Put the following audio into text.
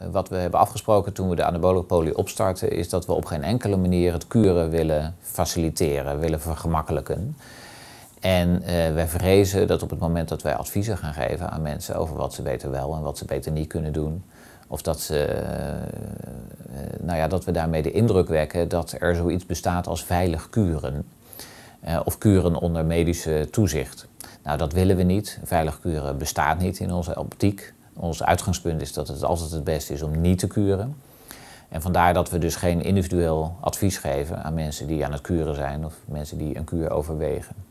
Eh, wat we hebben afgesproken toen we de anabole opstarten, is dat we op geen enkele manier het kuren willen faciliteren, willen vergemakkelijken. En eh, wij vrezen dat op het moment dat wij adviezen gaan geven aan mensen over wat ze beter wel en wat ze beter niet kunnen doen, of dat, ze, eh, nou ja, dat we daarmee de indruk wekken dat er zoiets bestaat als veilig kuren. of kuren onder medische toezicht. Nou, dat willen we niet. Veilig kuren bestaat niet in onze optiek. Ons uitgangspunt is dat het altijd het beste is om niet te kuren. En vandaar dat we dus geen individueel advies geven aan mensen die aan het kuren zijn of mensen die een kuur overwegen.